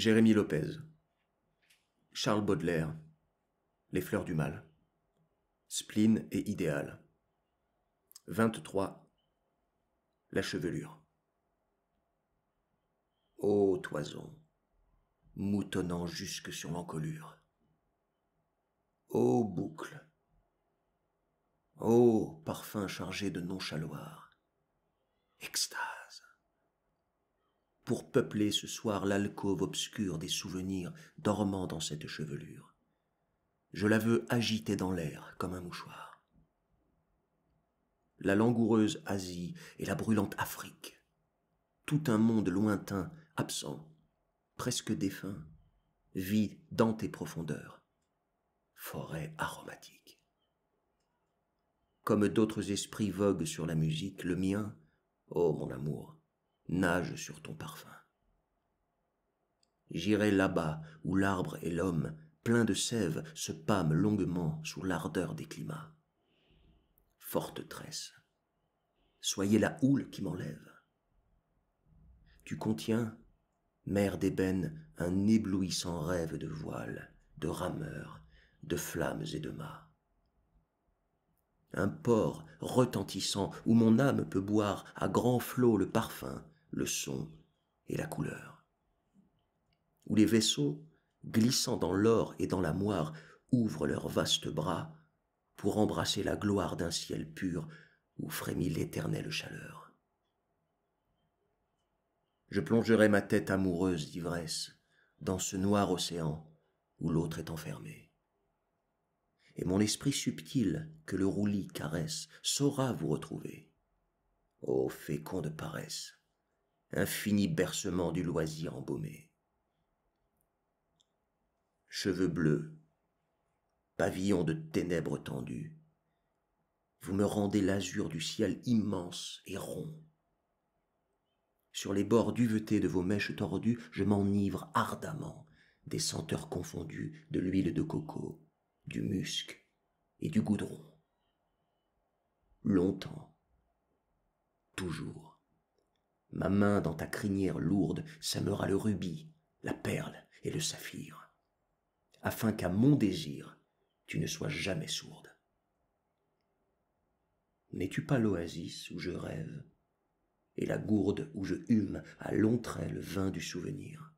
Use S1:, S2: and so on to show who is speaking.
S1: Jérémy Lopez, Charles Baudelaire, Les fleurs du mal, Spleen et idéal, 23. La chevelure. Ô toison, moutonnant jusque sur l'encolure, ô boucle, ô parfum chargé de nonchaloir, extase pour peupler ce soir l'alcôve obscure des souvenirs dormant dans cette chevelure. Je la veux agiter dans l'air comme un mouchoir. La langoureuse Asie et la brûlante Afrique. Tout un monde lointain, absent, presque défunt, vit dans tes profondeurs. Forêt aromatique comme d'autres esprits voguent sur la musique, le mien, ô oh mon amour, nage sur ton parfum. J'irai là-bas où l'arbre et l'homme, plein de sève, se pâment longuement sous l'ardeur des climats. Forte tresse, soyez la houle qui m'enlève. Tu contiens, mère d'ébène, un éblouissant rêve de voiles, de rameurs, de flammes et de mâts. Un port retentissant où mon âme peut boire à grands flots le parfum, le son et la couleur. Où les vaisseaux, glissant dans l'or et dans la moire, ouvrent leurs vastes bras pour embrasser la gloire d'un ciel pur où frémit l'éternelle chaleur. Je plongerai ma tête amoureuse d'ivresse dans ce noir océan où l'autre est enfermé. Et mon esprit subtil que le roulis caresse saura vous retrouver. Ô fécond de paresse, infini bercement du loisir embaumé. Cheveux bleus, pavillon de ténèbres tendues, vous me rendez l'azur du ciel immense et rond. Sur les bords duvetés de vos mèches tordues, je m'enivre ardemment des senteurs confondues de l'huile de coco, du musc et du goudron. Longtemps, toujours. Ma main dans ta crinière lourde sèmera le rubis, la perle et le saphir, afin qu'à mon désir, tu ne sois jamais sourde. N'es-tu pas l'oasis où je rêve, et la gourde où je hume à longs traits le vin du souvenir